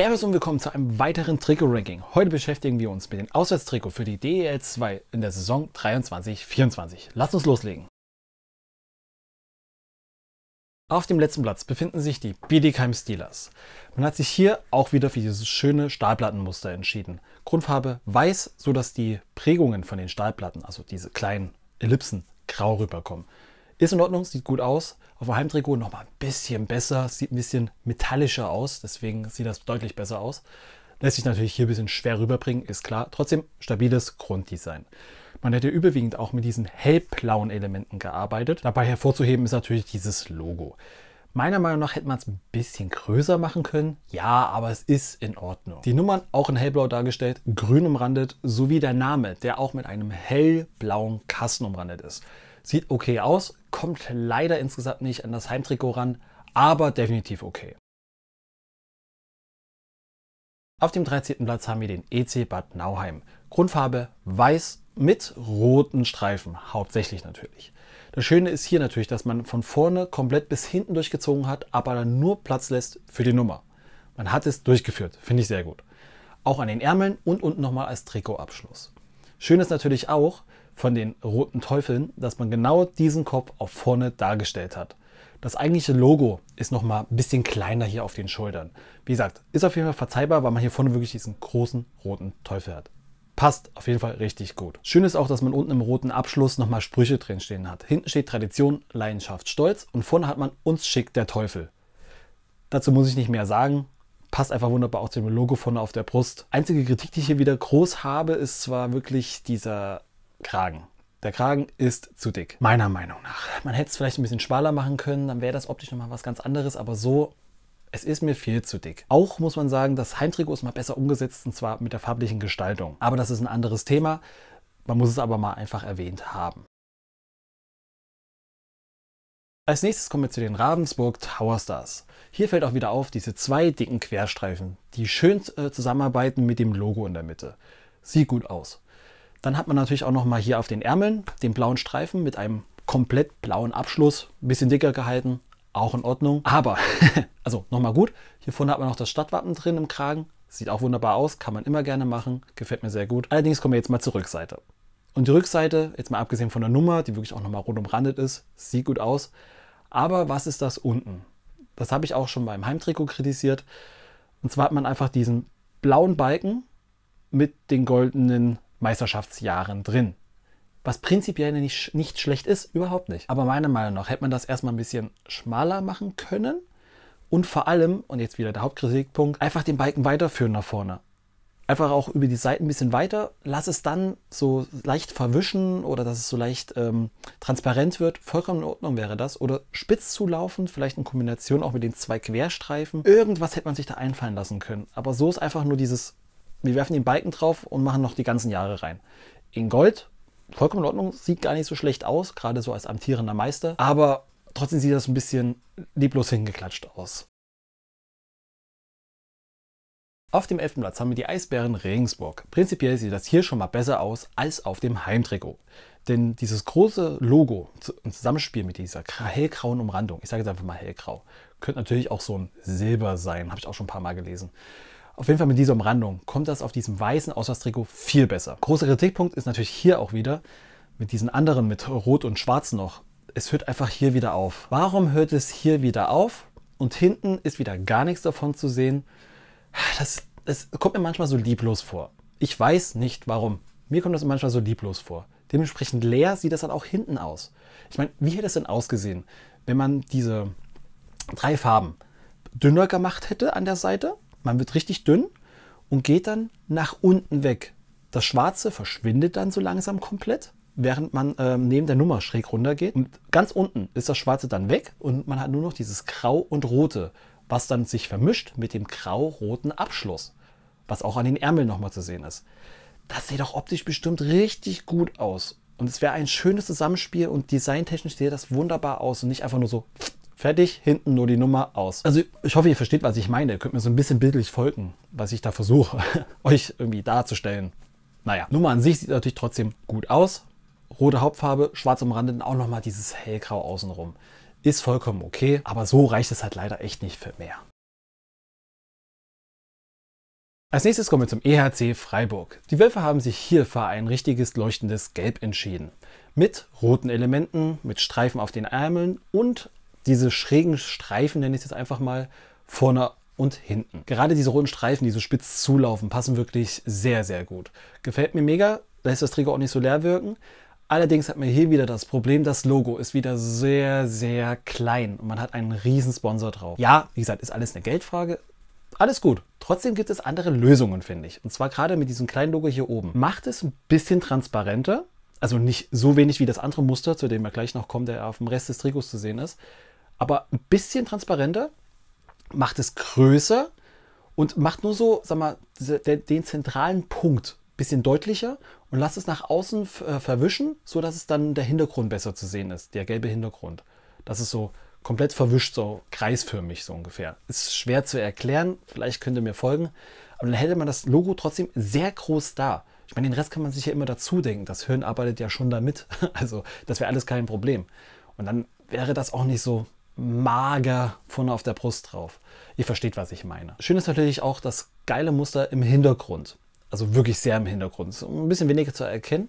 Servus und willkommen zu einem weiteren Trikot-Ranking. Heute beschäftigen wir uns mit dem Auswärtstrikot für die DEL 2 in der Saison 23-24. Lasst uns loslegen. Auf dem letzten Platz befinden sich die Biedigheim Steelers. Man hat sich hier auch wieder für dieses schöne Stahlplattenmuster entschieden. Grundfarbe weiß, sodass die Prägungen von den Stahlplatten, also diese kleinen Ellipsen, grau rüberkommen. Ist in Ordnung, sieht gut aus. Auf dem Heimtrikot nochmal ein bisschen besser, sieht ein bisschen metallischer aus, deswegen sieht das deutlich besser aus. Lässt sich natürlich hier ein bisschen schwer rüberbringen, ist klar. Trotzdem stabiles Grunddesign. Man hätte überwiegend auch mit diesen hellblauen Elementen gearbeitet. Dabei hervorzuheben ist natürlich dieses Logo. Meiner Meinung nach hätte man es ein bisschen größer machen können. Ja, aber es ist in Ordnung. Die Nummern auch in hellblau dargestellt, grün umrandet, sowie der Name, der auch mit einem hellblauen Kasten umrandet ist. Sieht okay aus, kommt leider insgesamt nicht an das Heimtrikot ran, aber definitiv okay. Auf dem 13. Platz haben wir den EC Bad Nauheim. Grundfarbe weiß mit roten Streifen, hauptsächlich natürlich. Das Schöne ist hier natürlich, dass man von vorne komplett bis hinten durchgezogen hat, aber dann nur Platz lässt für die Nummer. Man hat es durchgeführt, finde ich sehr gut. Auch an den Ärmeln und unten nochmal als Trikotabschluss. Schön ist natürlich auch, von den roten Teufeln, dass man genau diesen Kopf auf vorne dargestellt hat. Das eigentliche Logo ist noch mal ein bisschen kleiner hier auf den Schultern. Wie gesagt, ist auf jeden Fall verzeihbar, weil man hier vorne wirklich diesen großen roten Teufel hat. Passt auf jeden Fall richtig gut. Schön ist auch, dass man unten im roten Abschluss nochmal Sprüche drin stehen hat. Hinten steht Tradition, Leidenschaft, Stolz und vorne hat man uns schickt der Teufel. Dazu muss ich nicht mehr sagen. Passt einfach wunderbar auch zu dem Logo vorne auf der Brust. Einzige Kritik, die ich hier wieder groß habe, ist zwar wirklich dieser Kragen. Der Kragen ist zu dick, meiner Meinung nach. Man hätte es vielleicht ein bisschen schmaler machen können, dann wäre das optisch nochmal was ganz anderes, aber so, es ist mir viel zu dick. Auch muss man sagen, das Heimtrikot ist mal besser umgesetzt, und zwar mit der farblichen Gestaltung. Aber das ist ein anderes Thema, man muss es aber mal einfach erwähnt haben. Als nächstes kommen wir zu den Ravensburg Tower Stars. Hier fällt auch wieder auf diese zwei dicken Querstreifen, die schön äh, zusammenarbeiten mit dem Logo in der Mitte. Sieht gut aus. Dann hat man natürlich auch nochmal hier auf den Ärmeln den blauen Streifen mit einem komplett blauen Abschluss, ein bisschen dicker gehalten, auch in Ordnung. Aber, also nochmal gut, hier vorne hat man noch das Stadtwappen drin im Kragen, sieht auch wunderbar aus, kann man immer gerne machen, gefällt mir sehr gut. Allerdings kommen wir jetzt mal zur Rückseite. Und die Rückseite, jetzt mal abgesehen von der Nummer, die wirklich auch nochmal rot umrandet ist, sieht gut aus. Aber was ist das unten? Das habe ich auch schon beim Heimtrikot kritisiert. Und zwar hat man einfach diesen blauen Balken mit den goldenen Meisterschaftsjahren drin. Was prinzipiell nicht, nicht schlecht ist, überhaupt nicht. Aber meiner Meinung nach hätte man das erstmal ein bisschen schmaler machen können und vor allem, und jetzt wieder der Hauptkritikpunkt, einfach den Balken weiterführen nach vorne. Einfach auch über die Seiten ein bisschen weiter, lass es dann so leicht verwischen oder dass es so leicht ähm, transparent wird. Vollkommen in Ordnung wäre das. Oder spitz zulaufen, vielleicht in Kombination auch mit den zwei Querstreifen. Irgendwas hätte man sich da einfallen lassen können. Aber so ist einfach nur dieses wir werfen den Balken drauf und machen noch die ganzen Jahre rein. In Gold, vollkommen in Ordnung, sieht gar nicht so schlecht aus, gerade so als amtierender Meister, aber trotzdem sieht das ein bisschen lieblos hingeklatscht aus. Auf dem 11. Platz haben wir die Eisbären Regensburg. Prinzipiell sieht das hier schon mal besser aus als auf dem Heimtrikot. Denn dieses große Logo im Zusammenspiel mit dieser hellgrauen Umrandung, ich sage jetzt einfach mal hellgrau, könnte natürlich auch so ein Silber sein, habe ich auch schon ein paar Mal gelesen. Auf jeden Fall mit dieser Umrandung kommt das auf diesem weißen Auswärtstrikot viel besser. Großer Kritikpunkt ist natürlich hier auch wieder mit diesen anderen, mit Rot und Schwarz noch. Es hört einfach hier wieder auf. Warum hört es hier wieder auf? Und hinten ist wieder gar nichts davon zu sehen. Das, das kommt mir manchmal so lieblos vor. Ich weiß nicht warum. Mir kommt das manchmal so lieblos vor. Dementsprechend leer sieht das dann auch hinten aus. Ich meine, wie hätte es denn ausgesehen, wenn man diese drei Farben dünner gemacht hätte an der Seite man wird richtig dünn und geht dann nach unten weg. Das Schwarze verschwindet dann so langsam komplett, während man äh, neben der Nummer schräg runter geht. Und ganz unten ist das Schwarze dann weg und man hat nur noch dieses Grau und Rote, was dann sich vermischt mit dem grau-roten Abschluss, was auch an den Ärmeln nochmal zu sehen ist. Das sieht doch optisch bestimmt richtig gut aus. Und es wäre ein schönes Zusammenspiel und designtechnisch sieht das wunderbar aus und nicht einfach nur so Fertig, hinten nur die Nummer aus. Also ich hoffe, ihr versteht, was ich meine. Ihr könnt mir so ein bisschen bildlich folgen, was ich da versuche, euch irgendwie darzustellen. Naja, Nummer an sich sieht natürlich trotzdem gut aus. Rote Hauptfarbe, schwarz umrandet und auch nochmal dieses hellgrau außenrum. Ist vollkommen okay, aber so reicht es halt leider echt nicht für mehr. Als nächstes kommen wir zum EHC Freiburg. Die Wölfe haben sich hier für ein richtiges leuchtendes Gelb entschieden. Mit roten Elementen, mit Streifen auf den Ärmeln und diese schrägen Streifen, nenne ich es jetzt einfach mal, vorne und hinten. Gerade diese roten Streifen, die so spitz zulaufen, passen wirklich sehr, sehr gut. Gefällt mir mega, lässt das Trigger auch nicht so leer wirken. Allerdings hat man hier wieder das Problem, das Logo ist wieder sehr, sehr klein und man hat einen riesen Sponsor drauf. Ja, wie gesagt, ist alles eine Geldfrage. Alles gut. Trotzdem gibt es andere Lösungen, finde ich. Und zwar gerade mit diesem kleinen Logo hier oben. Macht es ein bisschen transparenter, also nicht so wenig wie das andere Muster, zu dem wir gleich noch kommen, der auf dem Rest des Trikots zu sehen ist aber ein bisschen transparenter, macht es größer und macht nur so, sag mal, den zentralen Punkt ein bisschen deutlicher und lasst es nach außen äh, verwischen, so dass es dann der Hintergrund besser zu sehen ist, der gelbe Hintergrund. Das ist so komplett verwischt, so kreisförmig so ungefähr. Ist schwer zu erklären, vielleicht könnt ihr mir folgen, aber dann hätte man das Logo trotzdem sehr groß da. Ich meine, den Rest kann man sich ja immer dazu denken. Das Hirn arbeitet ja schon damit. Also, das wäre alles kein Problem. Und dann wäre das auch nicht so mager vorne auf der Brust drauf. Ihr versteht, was ich meine. Schön ist natürlich auch das geile Muster im Hintergrund. Also wirklich sehr im Hintergrund. Um ein bisschen weniger zu erkennen.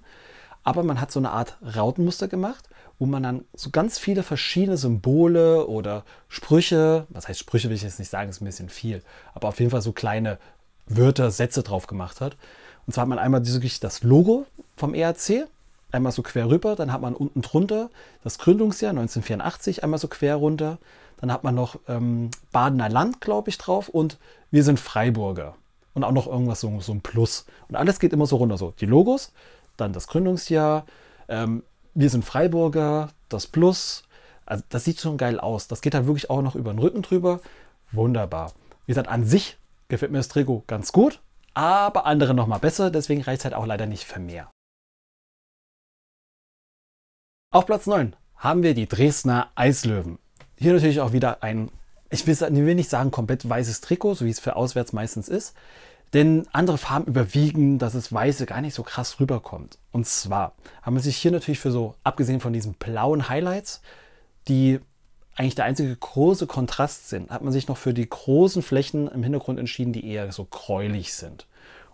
Aber man hat so eine Art Rautenmuster gemacht, wo man dann so ganz viele verschiedene Symbole oder Sprüche, was heißt Sprüche will ich jetzt nicht sagen, ist ein bisschen viel, aber auf jeden Fall so kleine Wörter, Sätze drauf gemacht hat. Und zwar hat man einmal wirklich das Logo vom ERC, einmal so quer rüber, dann hat man unten drunter das Gründungsjahr 1984 einmal so quer runter, dann hat man noch ähm, Badener Land, glaube ich, drauf und wir sind Freiburger und auch noch irgendwas so, so ein Plus. Und alles geht immer so runter, so die Logos, dann das Gründungsjahr, ähm, wir sind Freiburger, das Plus. Also das sieht schon geil aus. Das geht halt wirklich auch noch über den Rücken drüber. Wunderbar. Wie gesagt, an sich gefällt mir das Trikot ganz gut, aber andere noch mal besser. Deswegen reicht es halt auch leider nicht für mehr. Auf Platz 9 haben wir die Dresdner Eislöwen. Hier natürlich auch wieder ein, ich will, nicht sagen komplett weißes Trikot, so wie es für auswärts meistens ist, denn andere Farben überwiegen, dass es Weiße gar nicht so krass rüberkommt. Und zwar haben wir sich hier natürlich für so, abgesehen von diesen blauen Highlights, die eigentlich der einzige große Kontrast sind, hat man sich noch für die großen Flächen im Hintergrund entschieden, die eher so gräulich sind.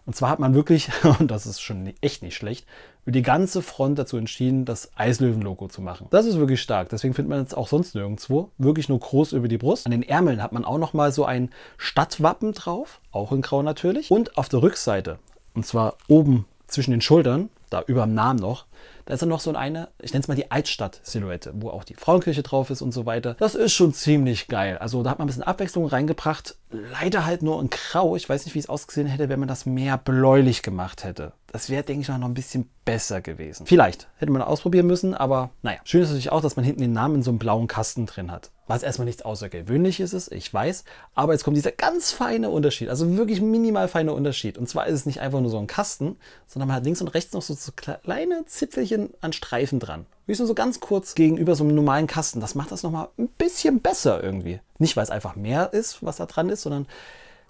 Und zwar hat man wirklich, und das ist schon echt nicht schlecht, für die ganze Front dazu entschieden, das Eislöwen-Logo zu machen. Das ist wirklich stark, deswegen findet man es auch sonst nirgendwo. Wirklich nur groß über die Brust. An den Ärmeln hat man auch nochmal so ein Stadtwappen drauf, auch in Grau natürlich. Und auf der Rückseite, und zwar oben zwischen den Schultern, da über dem Namen noch, da ist dann noch so eine, ich nenne es mal die Altstadt-Silhouette, wo auch die Frauenkirche drauf ist und so weiter. Das ist schon ziemlich geil. Also da hat man ein bisschen Abwechslung reingebracht. Leider halt nur in Grau. Ich weiß nicht, wie es ausgesehen hätte, wenn man das mehr bläulich gemacht hätte. Das wäre, denke ich mal, noch ein bisschen besser gewesen. Vielleicht hätte man ausprobieren müssen, aber naja. Schön ist natürlich auch, dass man hinten den Namen in so einem blauen Kasten drin hat. Was erstmal nichts Außergewöhnliches ist, ich weiß. Aber jetzt kommt dieser ganz feine Unterschied, also wirklich minimal feine Unterschied. Und zwar ist es nicht einfach nur so ein Kasten, sondern man hat links und rechts noch so kleine Zipfel Zipfelchen an Streifen dran. Wie so ganz kurz gegenüber so einem normalen Kasten. Das macht das nochmal ein bisschen besser irgendwie. Nicht, weil es einfach mehr ist, was da dran ist, sondern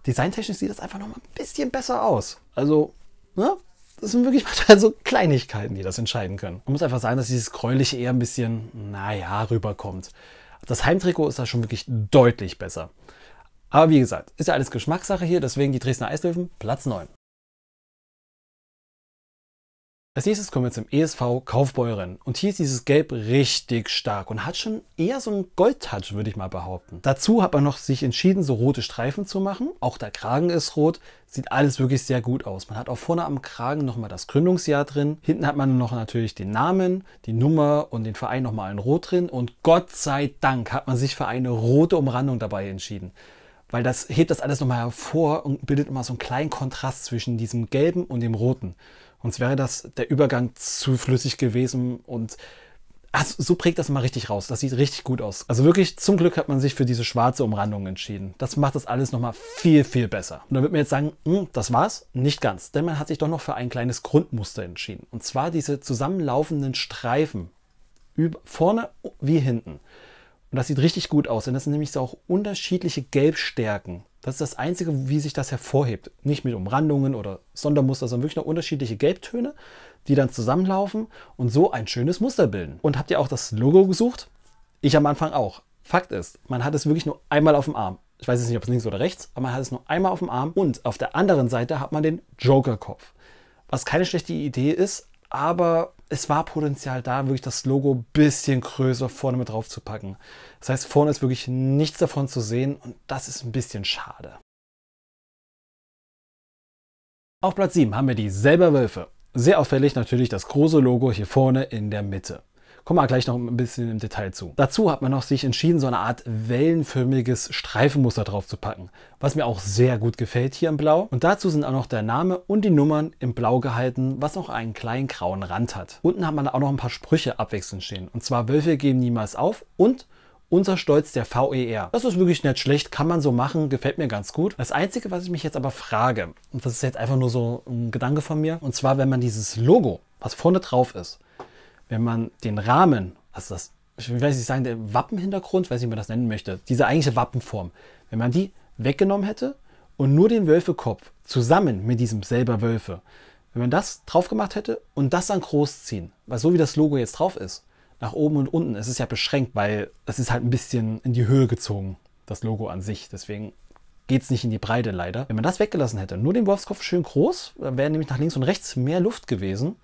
designtechnisch sieht das einfach nochmal ein bisschen besser aus. Also, ne? Das sind wirklich manchmal so Kleinigkeiten, die das entscheiden können. Man muss einfach sagen, dass dieses Gräuliche eher ein bisschen, naja, rüberkommt. Das Heimtrikot ist da schon wirklich deutlich besser. Aber wie gesagt, ist ja alles Geschmackssache hier, deswegen die Dresdner Eislöwen, Platz 9. Als nächstes kommen wir zum ESV Kaufbeuren. Und hier ist dieses Gelb richtig stark und hat schon eher so einen Goldtouch, würde ich mal behaupten. Dazu hat man noch sich entschieden, so rote Streifen zu machen. Auch der Kragen ist rot. Sieht alles wirklich sehr gut aus. Man hat auch vorne am Kragen nochmal das Gründungsjahr drin. Hinten hat man noch natürlich den Namen, die Nummer und den Verein nochmal in rot drin. Und Gott sei Dank hat man sich für eine rote Umrandung dabei entschieden weil das hebt das alles nochmal hervor und bildet immer so einen kleinen Kontrast zwischen diesem gelben und dem roten. Sonst wäre das der Übergang zu flüssig gewesen und ach, so prägt das mal richtig raus. Das sieht richtig gut aus. Also wirklich, zum Glück hat man sich für diese schwarze Umrandung entschieden. Das macht das alles nochmal viel, viel besser. Und dann wird man jetzt sagen, mh, hm, das war's? Nicht ganz, denn man hat sich doch noch für ein kleines Grundmuster entschieden. Und zwar diese zusammenlaufenden Streifen. Über, vorne wie hinten. Und das sieht richtig gut aus, denn das sind nämlich so auch unterschiedliche Gelbstärken. Das ist das Einzige, wie sich das hervorhebt. Nicht mit Umrandungen oder Sondermuster, sondern wirklich nur unterschiedliche Gelbtöne, die dann zusammenlaufen und so ein schönes Muster bilden. Und habt ihr auch das Logo gesucht? Ich am Anfang auch. Fakt ist, man hat es wirklich nur einmal auf dem Arm. Ich weiß jetzt nicht, ob es links oder rechts, aber man hat es nur einmal auf dem Arm. Und auf der anderen Seite hat man den Joker-Kopf. Was keine schlechte Idee ist, aber es war Potenzial da, wirklich das Logo ein bisschen größer vorne mit drauf zu packen. Das heißt, vorne ist wirklich nichts davon zu sehen und das ist ein bisschen schade. Auf Platz 7 haben wir die Selberwölfe. Sehr auffällig natürlich das große Logo hier vorne in der Mitte. Kommen wir gleich noch ein bisschen im Detail zu. Dazu hat man noch sich entschieden, so eine Art wellenförmiges Streifenmuster drauf zu packen, was mir auch sehr gut gefällt hier im Blau. Und dazu sind auch noch der Name und die Nummern im Blau gehalten, was noch einen kleinen grauen Rand hat. Unten hat man auch noch ein paar Sprüche abwechselnd stehen. Und zwar Wölfe geben niemals auf und unser Stolz der VER. Das ist wirklich nicht schlecht, kann man so machen, gefällt mir ganz gut. Das Einzige, was ich mich jetzt aber frage, und das ist jetzt einfach nur so ein Gedanke von mir, und zwar, wenn man dieses Logo, was vorne drauf ist, wenn man den Rahmen, also das, ich weiß nicht sagen, der Wappenhintergrund, weiß nicht, wie man das nennen möchte, diese eigentliche Wappenform, wenn man die weggenommen hätte und nur den Wölfekopf zusammen mit diesem selber Wölfe, wenn man das drauf gemacht hätte und das dann groß ziehen, weil so wie das Logo jetzt drauf ist, nach oben und unten, es ist ja beschränkt, weil es ist halt ein bisschen in die Höhe gezogen, das Logo an sich. Deswegen geht es nicht in die Breite leider. Wenn man das weggelassen hätte, nur den Wolfskopf schön groß, dann wäre nämlich nach links und rechts mehr Luft gewesen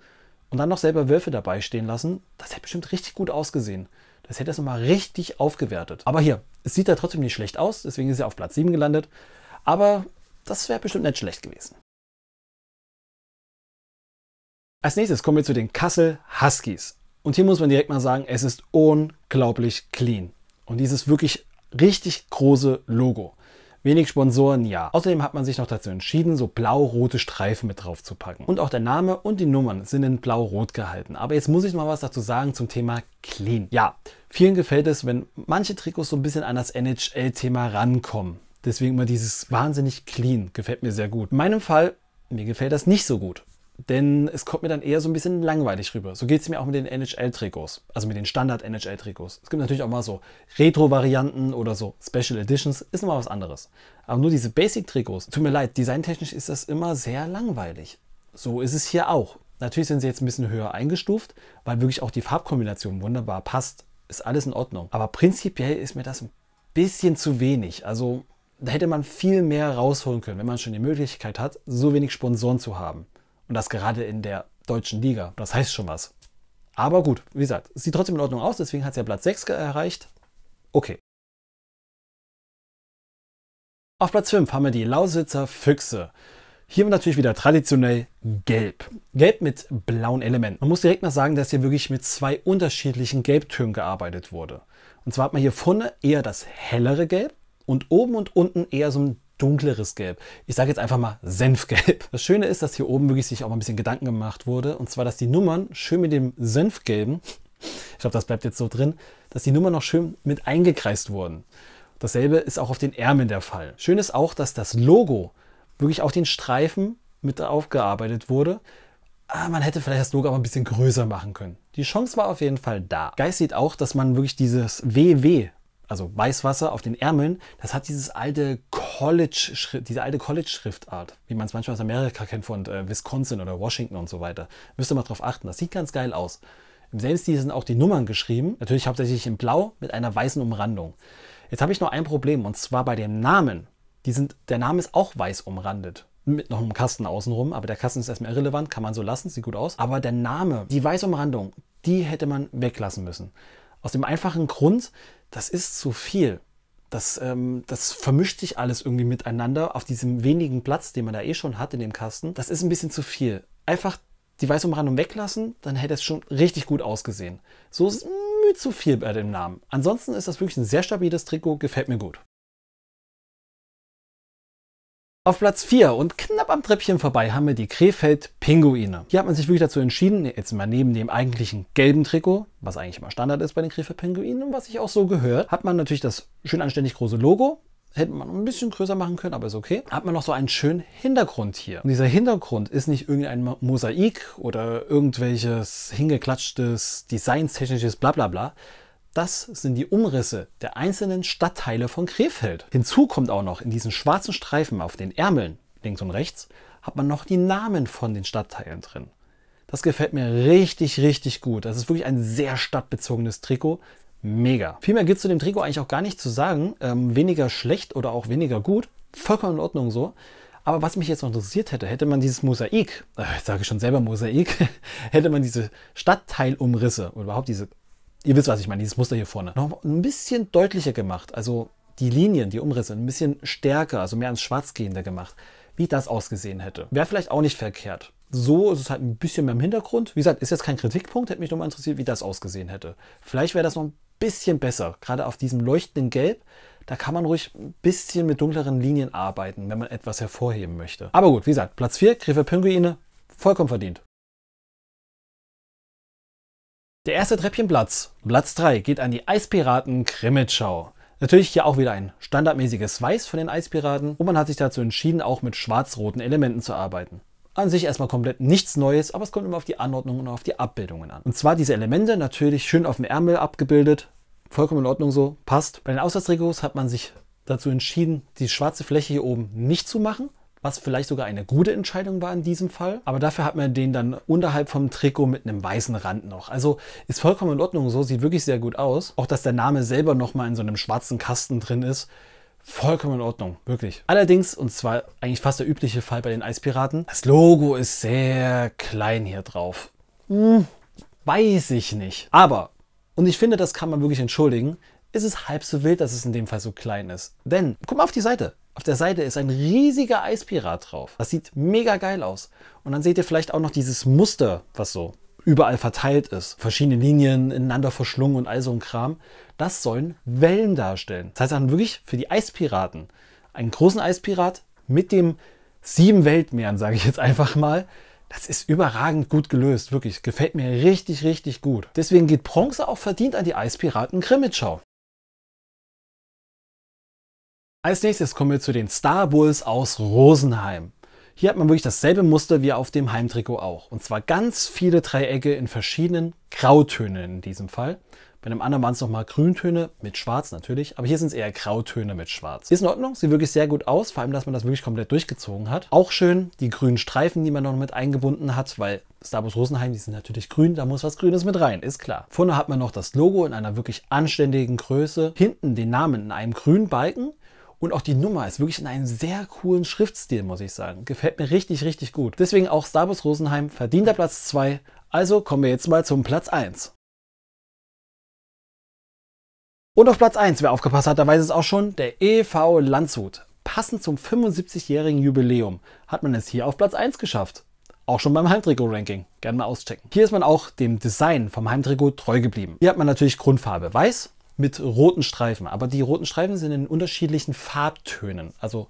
und dann noch selber Wölfe dabei stehen lassen, das hätte bestimmt richtig gut ausgesehen. Das hätte es nochmal richtig aufgewertet. Aber hier, es sieht da trotzdem nicht schlecht aus, deswegen ist er auf Platz 7 gelandet. Aber das wäre bestimmt nicht schlecht gewesen. Als nächstes kommen wir zu den Kassel Huskies. Und hier muss man direkt mal sagen, es ist unglaublich clean. Und dieses wirklich richtig große Logo. Wenig Sponsoren, ja. Außerdem hat man sich noch dazu entschieden, so blau-rote Streifen mit drauf zu packen. Und auch der Name und die Nummern sind in blau-rot gehalten. Aber jetzt muss ich mal was dazu sagen zum Thema Clean. Ja, vielen gefällt es, wenn manche Trikots so ein bisschen an das NHL-Thema rankommen. Deswegen immer dieses wahnsinnig clean. Gefällt mir sehr gut. In meinem Fall, mir gefällt das nicht so gut denn es kommt mir dann eher so ein bisschen langweilig rüber. So geht es mir auch mit den NHL-Trikots, also mit den Standard-NHL-Trikots. Es gibt natürlich auch mal so Retro-Varianten oder so Special Editions, ist nochmal was anderes. Aber nur diese Basic-Trikots, tut mir leid, designtechnisch ist das immer sehr langweilig. So ist es hier auch. Natürlich sind sie jetzt ein bisschen höher eingestuft, weil wirklich auch die Farbkombination wunderbar passt. Ist alles in Ordnung. Aber prinzipiell ist mir das ein bisschen zu wenig. Also da hätte man viel mehr rausholen können, wenn man schon die Möglichkeit hat, so wenig Sponsoren zu haben. Und das gerade in der deutschen Liga. Das heißt schon was. Aber gut, wie gesagt, sieht trotzdem in Ordnung aus, deswegen hat es ja Platz 6 erreicht. Okay. Auf Platz 5 haben wir die Lausitzer Füchse. Hier natürlich wieder traditionell gelb. Gelb mit blauen Elementen. Man muss direkt mal sagen, dass hier wirklich mit zwei unterschiedlichen Gelbtönen gearbeitet wurde. Und zwar hat man hier vorne eher das hellere Gelb und oben und unten eher so ein dunkleres Gelb. Ich sage jetzt einfach mal Senfgelb. Das Schöne ist, dass hier oben wirklich sich auch mal ein bisschen Gedanken gemacht wurde. Und zwar, dass die Nummern schön mit dem Senfgelben, ich glaube, das bleibt jetzt so drin, dass die Nummern noch schön mit eingekreist wurden. Dasselbe ist auch auf den Ärmeln der Fall. Schön ist auch, dass das Logo wirklich auf den Streifen mit aufgearbeitet wurde. Ah, man hätte vielleicht das Logo aber ein bisschen größer machen können. Die Chance war auf jeden Fall da. Geist sieht auch, dass man wirklich dieses WW also Weißwasser auf den Ärmeln, das hat dieses alte College, diese alte College-Schriftart, wie man es manchmal aus Amerika kennt von äh, Wisconsin oder Washington und so weiter. Müsst ihr mal drauf achten, das sieht ganz geil aus. Im selben sind auch die Nummern geschrieben, natürlich hauptsächlich in Blau mit einer weißen Umrandung. Jetzt habe ich noch ein Problem und zwar bei dem Namen. Die sind, der Name ist auch weiß umrandet mit noch einem Kasten außenrum, aber der Kasten ist erstmal irrelevant, kann man so lassen, sieht gut aus. Aber der Name, die weiße Umrandung, die hätte man weglassen müssen. Aus dem einfachen Grund, das ist zu viel. Das, ähm, das vermischt sich alles irgendwie miteinander auf diesem wenigen Platz, den man da eh schon hat in dem Kasten. Das ist ein bisschen zu viel. Einfach die Weißumrandung weglassen, dann hätte es schon richtig gut ausgesehen. So ist es hm, zu viel bei dem Namen. Ansonsten ist das wirklich ein sehr stabiles Trikot, gefällt mir gut. Auf Platz 4 und knapp am Treppchen vorbei haben wir die Krefeld Pinguine. Hier hat man sich wirklich dazu entschieden, jetzt mal neben dem eigentlichen gelben Trikot, was eigentlich immer Standard ist bei den Krefeld Pinguinen und was sich auch so gehört, hat man natürlich das schön anständig große Logo. Hätte man ein bisschen größer machen können, aber ist okay. Hat man noch so einen schönen Hintergrund hier. Und dieser Hintergrund ist nicht irgendein Mosaik oder irgendwelches hingeklatschtes, designstechnisches Blablabla, das sind die Umrisse der einzelnen Stadtteile von Krefeld. Hinzu kommt auch noch in diesen schwarzen Streifen auf den Ärmeln, links und rechts, hat man noch die Namen von den Stadtteilen drin. Das gefällt mir richtig, richtig gut. Das ist wirklich ein sehr stadtbezogenes Trikot. Mega. Viel mehr gibt es zu dem Trikot eigentlich auch gar nicht zu sagen. Ähm, weniger schlecht oder auch weniger gut. Vollkommen in Ordnung so. Aber was mich jetzt noch interessiert hätte, hätte man dieses Mosaik, äh, sage ich schon selber Mosaik, hätte man diese Stadtteilumrisse oder überhaupt diese ihr wisst, was ich meine, dieses Muster hier vorne. Noch ein bisschen deutlicher gemacht, also die Linien, die Umrisse, ein bisschen stärker, also mehr ans Schwarz gehender gemacht, wie das ausgesehen hätte. Wäre vielleicht auch nicht verkehrt. So ist es halt ein bisschen mehr im Hintergrund. Wie gesagt, ist jetzt kein Kritikpunkt, hätte mich nur mal interessiert, wie das ausgesehen hätte. Vielleicht wäre das noch ein bisschen besser, gerade auf diesem leuchtenden Gelb. Da kann man ruhig ein bisschen mit dunkleren Linien arbeiten, wenn man etwas hervorheben möchte. Aber gut, wie gesagt, Platz 4, Griffe Pinguine, vollkommen verdient. Der erste Treppchenplatz, Platz 3, geht an die Eispiraten Krimitschau. Natürlich hier auch wieder ein standardmäßiges Weiß von den Eispiraten und man hat sich dazu entschieden, auch mit schwarz-roten Elementen zu arbeiten. An sich erstmal komplett nichts Neues, aber es kommt immer auf die Anordnung und auf die Abbildungen an. Und zwar diese Elemente natürlich schön auf dem Ärmel abgebildet, vollkommen in Ordnung so, passt. Bei den Auswärtstrikots hat man sich dazu entschieden, die schwarze Fläche hier oben nicht zu machen, was vielleicht sogar eine gute Entscheidung war in diesem Fall. Aber dafür hat man den dann unterhalb vom Trikot mit einem weißen Rand noch. Also ist vollkommen in Ordnung so, sieht wirklich sehr gut aus. Auch dass der Name selber nochmal in so einem schwarzen Kasten drin ist. Vollkommen in Ordnung, wirklich. Allerdings, und zwar eigentlich fast der übliche Fall bei den Eispiraten, das Logo ist sehr klein hier drauf. Hm, weiß ich nicht. Aber, und ich finde, das kann man wirklich entschuldigen, ist es halb so wild, dass es in dem Fall so klein ist. Denn, guck mal auf die Seite. Auf der Seite ist ein riesiger Eispirat drauf. Das sieht mega geil aus. Und dann seht ihr vielleicht auch noch dieses Muster, was so überall verteilt ist. Verschiedene Linien ineinander verschlungen und all so ein Kram. Das sollen Wellen darstellen. Das heißt dann wirklich für die Eispiraten einen großen Eispirat mit dem sieben Weltmeeren, sage ich jetzt einfach mal. Das ist überragend gut gelöst, wirklich. Gefällt mir richtig, richtig gut. Deswegen geht Bronze auch verdient an die Eispiraten Grimmitschau. Als nächstes kommen wir zu den Star Bulls aus Rosenheim. Hier hat man wirklich dasselbe Muster wie auf dem Heimtrikot auch. Und zwar ganz viele Dreiecke in verschiedenen Grautönen in diesem Fall. Bei einem anderen waren es nochmal Grüntöne mit Schwarz natürlich, aber hier sind es eher Grautöne mit Schwarz. Ist in Ordnung, sieht wirklich sehr gut aus, vor allem, dass man das wirklich komplett durchgezogen hat. Auch schön die grünen Streifen, die man noch mit eingebunden hat, weil Starbus Rosenheim, die sind natürlich grün, da muss was Grünes mit rein, ist klar. Vorne hat man noch das Logo in einer wirklich anständigen Größe, hinten den Namen in einem grünen Balken und auch die Nummer ist wirklich in einem sehr coolen Schriftstil, muss ich sagen. Gefällt mir richtig, richtig gut. Deswegen auch Star Wars Rosenheim verdienter Platz 2. Also kommen wir jetzt mal zum Platz 1. Und auf Platz 1, wer aufgepasst hat, da weiß es auch schon, der EV Landshut. Passend zum 75-jährigen Jubiläum hat man es hier auf Platz 1 geschafft. Auch schon beim Heimtrikot-Ranking. Gerne mal auschecken. Hier ist man auch dem Design vom Heimtrikot treu geblieben. Hier hat man natürlich Grundfarbe weiß, mit roten Streifen. Aber die roten Streifen sind in unterschiedlichen Farbtönen. Also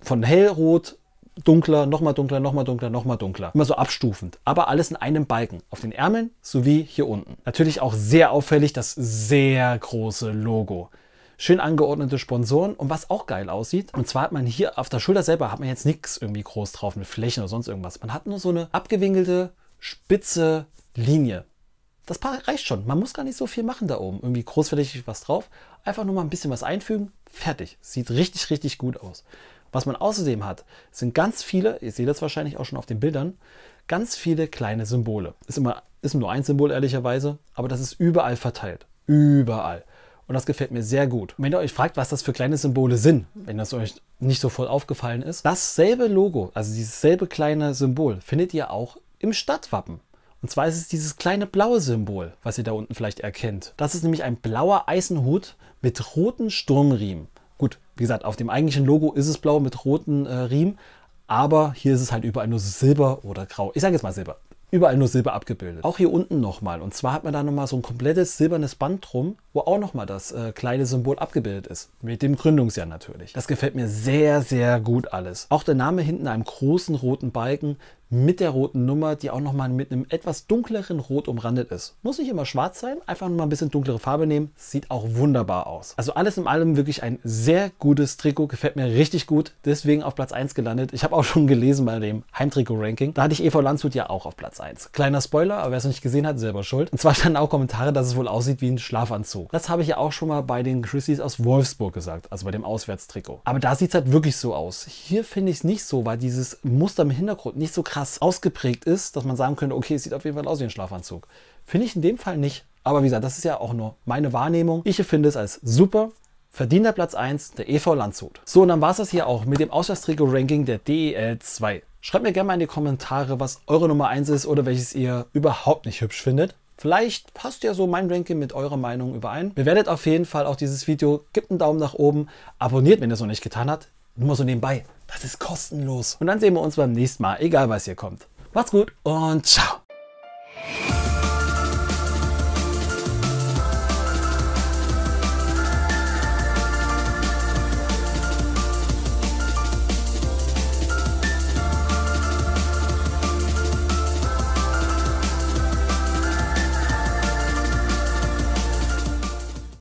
von hellrot, dunkler, nochmal dunkler, nochmal dunkler, nochmal dunkler. Immer so abstufend. Aber alles in einem Balken. Auf den Ärmeln sowie hier unten. Natürlich auch sehr auffällig das sehr große Logo schön angeordnete Sponsoren und was auch geil aussieht. Und zwar hat man hier auf der Schulter selber hat man jetzt nichts irgendwie groß drauf mit Flächen oder sonst irgendwas. Man hat nur so eine abgewinkelte, spitze Linie das reicht schon. Man muss gar nicht so viel machen da oben. Irgendwie großflächig was drauf. Einfach nur mal ein bisschen was einfügen. Fertig. Sieht richtig, richtig gut aus. Was man außerdem hat, sind ganz viele, ihr seht das wahrscheinlich auch schon auf den Bildern, ganz viele kleine Symbole. Ist immer, ist nur ein Symbol ehrlicherweise, aber das ist überall verteilt. Überall. Und das gefällt mir sehr gut. wenn ihr euch fragt, was das für kleine Symbole sind, wenn das euch nicht so voll aufgefallen ist, dasselbe Logo, also dieses kleine Symbol, findet ihr auch im Stadtwappen. Und zwar ist es dieses kleine blaue Symbol, was ihr da unten vielleicht erkennt. Das ist nämlich ein blauer Eisenhut mit roten Sturmriemen. Gut, wie gesagt, auf dem eigentlichen Logo ist es blau mit roten äh, Riemen, aber hier ist es halt überall nur Silber oder Grau. Ich sage jetzt mal Silber. Überall nur Silber abgebildet. Auch hier unten nochmal. Und zwar hat man da nochmal so ein komplettes silbernes Band drum, wo auch nochmal das äh, kleine Symbol abgebildet ist. Mit dem Gründungsjahr natürlich. Das gefällt mir sehr, sehr gut alles. Auch der Name hinten einem großen roten Balken, mit der roten Nummer, die auch nochmal mit einem etwas dunkleren Rot umrandet ist. Muss nicht immer schwarz sein, einfach nochmal ein bisschen dunklere Farbe nehmen. Sieht auch wunderbar aus. Also alles in allem wirklich ein sehr gutes Trikot, gefällt mir richtig gut. Deswegen auf Platz 1 gelandet. Ich habe auch schon gelesen bei dem Heimtrikot-Ranking. Da hatte ich EV Landshut ja auch auf Platz 1. Kleiner Spoiler, aber wer es noch nicht gesehen hat, selber schuld. Und zwar standen auch Kommentare, dass es wohl aussieht wie ein Schlafanzug. Das habe ich ja auch schon mal bei den Grizzlies aus Wolfsburg gesagt, also bei dem Auswärtstrikot. Aber da sieht es halt wirklich so aus. Hier finde ich es nicht so, weil dieses Muster im Hintergrund nicht so krass krass ausgeprägt ist, dass man sagen könnte, okay, es sieht auf jeden Fall aus wie ein Schlafanzug. Finde ich in dem Fall nicht. Aber wie gesagt, das ist ja auch nur meine Wahrnehmung. Ich finde es als super. Verdienter Platz 1 der EV Landshut. So, und dann war es das hier auch mit dem Auswärtstrikot-Ranking der DEL 2. Schreibt mir gerne mal in die Kommentare, was eure Nummer 1 ist oder welches ihr überhaupt nicht hübsch findet. Vielleicht passt ja so mein Ranking mit eurer Meinung überein. Bewertet auf jeden Fall auch dieses Video, gebt einen Daumen nach oben, abonniert, wenn ihr es noch nicht getan habt. Nur mal so nebenbei. Das ist kostenlos. Und dann sehen wir uns beim nächsten Mal, egal was hier kommt. Macht's gut und ciao.